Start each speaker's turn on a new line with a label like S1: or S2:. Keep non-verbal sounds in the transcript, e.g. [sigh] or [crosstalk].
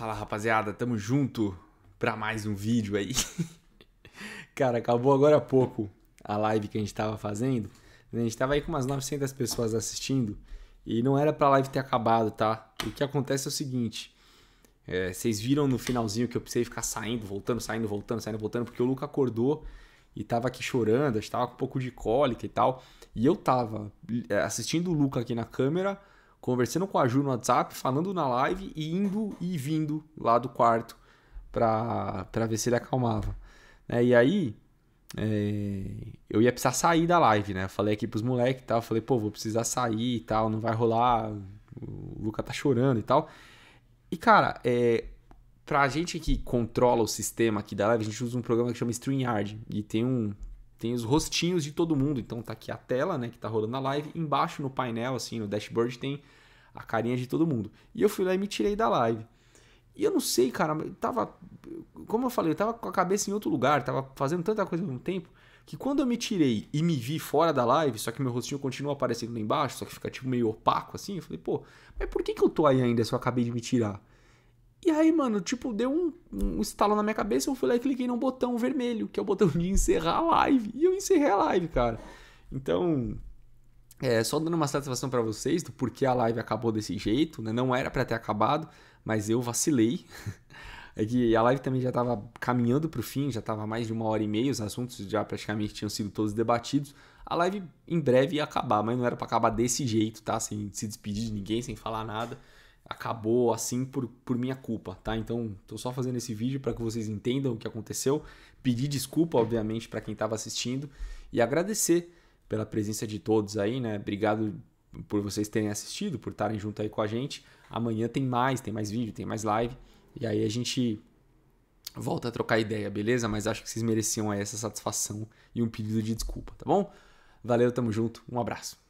S1: Fala rapaziada, tamo junto pra mais um vídeo aí. [laughs] Cara, acabou agora há pouco a live que a gente tava fazendo. Né? A gente tava aí com umas 900 pessoas assistindo e não era pra live ter acabado, tá? O que acontece é o seguinte: é, vocês viram no finalzinho que eu precisei ficar saindo, voltando, saindo, voltando, saindo, voltando, porque o Luca acordou e tava aqui chorando, a gente tava com um pouco de cólica e tal. E eu tava é, assistindo o Luca aqui na câmera conversando com a Ju no WhatsApp, falando na live e indo e vindo lá do quarto para ver se ele acalmava. Né? E aí, é, eu ia precisar sair da live, né? Falei aqui pros moleques e tal, falei, pô, vou precisar sair e tal, não vai rolar, o Luca tá chorando e tal. E cara, é, pra gente que controla o sistema aqui da live, a gente usa um programa que chama StreamYard e tem um, tem os rostinhos de todo mundo. Então tá aqui a tela, né, que tá rolando a live. Embaixo no painel, assim, no dashboard, tem a carinha de todo mundo. E eu fui lá e me tirei da live. E eu não sei, cara, eu tava. Como eu falei, eu tava com a cabeça em outro lugar, tava fazendo tanta coisa ao mesmo tempo, que quando eu me tirei e me vi fora da live, só que meu rostinho continua aparecendo lá embaixo, só que fica tipo meio opaco assim, eu falei, pô, mas por que, que eu tô aí ainda se eu acabei de me tirar? E aí, mano, tipo, deu um, um estalo na minha cabeça, eu fui lá e cliquei num botão vermelho, que é o botão de encerrar a live. E eu encerrei a live, cara. Então, é, só dando uma satisfação para vocês do porquê a live acabou desse jeito, né? Não era para ter acabado, mas eu vacilei. [laughs] é que a live também já estava caminhando para o fim, já estava mais de uma hora e meia, os assuntos já praticamente tinham sido todos debatidos. A live em breve ia acabar, mas não era para acabar desse jeito, tá? Sem se despedir de ninguém, sem falar nada acabou assim por, por minha culpa, tá? Então, estou só fazendo esse vídeo para que vocês entendam o que aconteceu, pedir desculpa, obviamente, para quem estava assistindo e agradecer pela presença de todos aí, né? Obrigado por vocês terem assistido, por estarem junto aí com a gente. Amanhã tem mais, tem mais vídeo, tem mais live e aí a gente volta a trocar ideia, beleza? Mas acho que vocês mereciam aí essa satisfação e um pedido de desculpa, tá bom? Valeu, tamo junto, um abraço.